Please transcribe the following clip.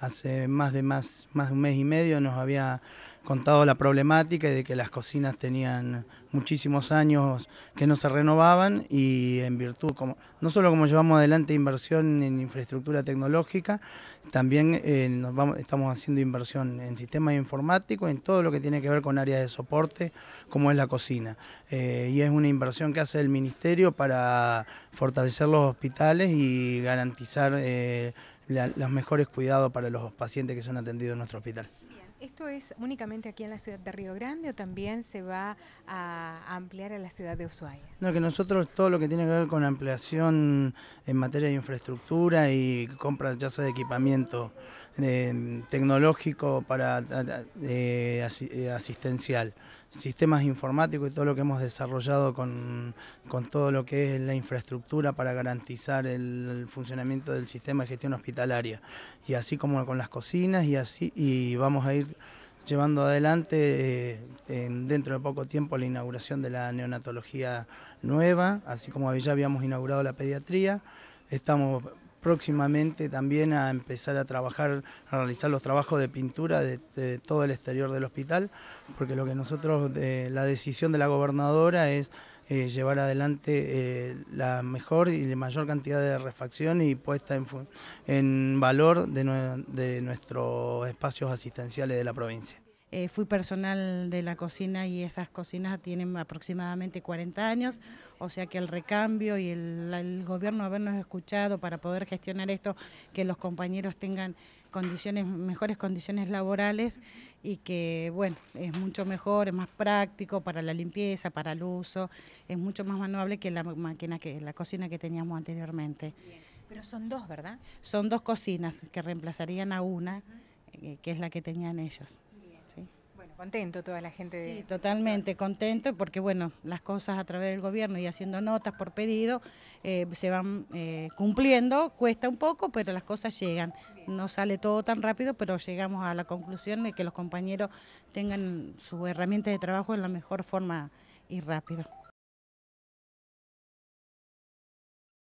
hace más de, más, más de un mes y medio nos había contado la problemática y de que las cocinas tenían muchísimos años que no se renovaban y en virtud, como, no solo como llevamos adelante inversión en infraestructura tecnológica, también eh, estamos haciendo inversión en sistemas informáticos, en todo lo que tiene que ver con áreas de soporte, como es la cocina. Eh, y es una inversión que hace el Ministerio para fortalecer los hospitales y garantizar... Eh, los mejores cuidados para los pacientes que son atendidos en nuestro hospital. ¿Esto es únicamente aquí en la ciudad de Río Grande o también se va a ampliar a la ciudad de Ushuaia? No, que nosotros todo lo que tiene que ver con ampliación en materia de infraestructura y compra ya sea de equipamiento tecnológico para eh, eh, asistencial, sistemas informáticos y todo lo que hemos desarrollado con, todo lo que es la infraestructura para garantizar el, funcionamiento del sistema de gestión hospitalaria. Y así como con las cocinas y así y vamos a ir llevando adelante eh, dentro de poco tiempo la inauguración de la neonatología nueva, así como ya habíamos inaugurado la pediatría. Estamos próximamente también a empezar a trabajar, a realizar los trabajos de pintura de, todo el exterior del hospital, porque lo que nosotros, la decisión de la gobernadora es eh, llevar adelante eh, la mejor y la mayor cantidad de refacción y puesta en, valor de nuestros espacios asistenciales de la provincia. Eh, fui personal de la cocina y esas cocinas tienen aproximadamente 40 años, o sea que el recambio y el, gobierno habernos escuchado para poder gestionar esto, que los compañeros tengan condiciones, mejores condiciones laborales y que, bueno, es mucho mejor, es más práctico para la limpieza, para el uso, es mucho más manual que la máquina que la cocina que teníamos anteriormente. Pero son dos, ¿verdad? Son dos cocinas que reemplazarían a una, eh, que es la que tenían ellos. Contento toda la gente. Sí, totalmente contento porque bueno, las cosas a través del gobierno y haciendo notas por pedido eh, se van eh, cumpliendo, cuesta un poco, pero las cosas llegan. No sale todo tan rápido, pero llegamos a la conclusión de que los compañeros tengan su herramienta de trabajo en la mejor forma y rápido.